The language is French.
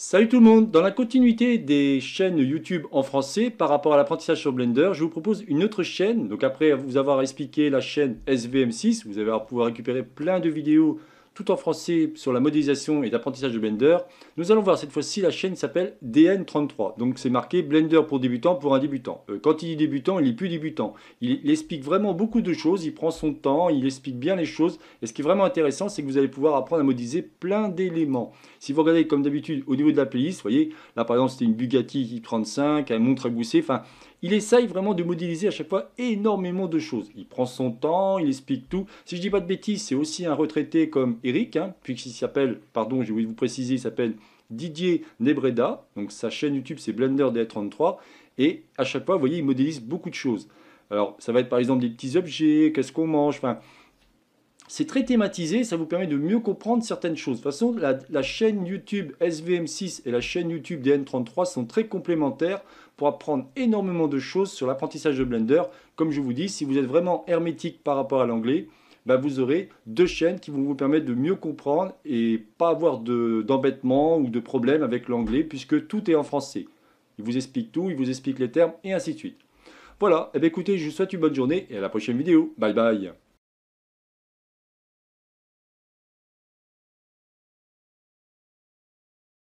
Salut tout le monde Dans la continuité des chaînes YouTube en français par rapport à l'apprentissage sur Blender, je vous propose une autre chaîne. Donc après vous avoir expliqué la chaîne SVM6, vous allez pouvoir récupérer plein de vidéos tout en français sur la modélisation et l'apprentissage de Blender. Nous allons voir cette fois-ci, la chaîne s'appelle DN33. Donc c'est marqué Blender pour débutants pour un débutant. Euh, quand il est débutant, il est plus débutant. Il, explique vraiment beaucoup de choses, il prend son temps, il explique bien les choses. Et ce qui est vraiment intéressant, c'est que vous allez pouvoir apprendre à modéliser plein d'éléments. Si vous regardez comme d'habitude au niveau de la playlist, voyez, là par exemple c'était une Bugatti i35, un montre à gousser enfin il essaye vraiment de modéliser à chaque fois énormément de choses. Il prend son temps, il explique tout. Si je dis pas de bêtises, c'est aussi un retraité comme Eric, hein, puisqu'il s'appelle, pardon, j'ai oublié de vous préciser, il s'appelle Didier Nebreda. Donc sa chaîne YouTube, c'est Blender 33 Et à chaque fois, vous voyez, il modélise beaucoup de choses. Alors, ça va être par exemple des petits objets, qu'est-ce qu'on mange, enfin, c'est très thématisé, ça vous permet de mieux comprendre certaines choses. De toute façon, la, chaîne YouTube SVM6 et la chaîne YouTube DN33 sont très complémentaires pour apprendre énormément de choses sur l'apprentissage de Blender. Comme je vous dis, si vous êtes vraiment hermétique par rapport à l'anglais, bah, vous aurez deux chaînes qui vont vous permettre de mieux comprendre et pas avoir d'embêtement ou de problèmes avec l'anglais puisque tout est en français. Il vous explique tout, il vous explique les termes et ainsi de suite. Voilà, et eh ben, écoutez, je vous souhaite une bonne journée et à la prochaine vidéo. Bye bye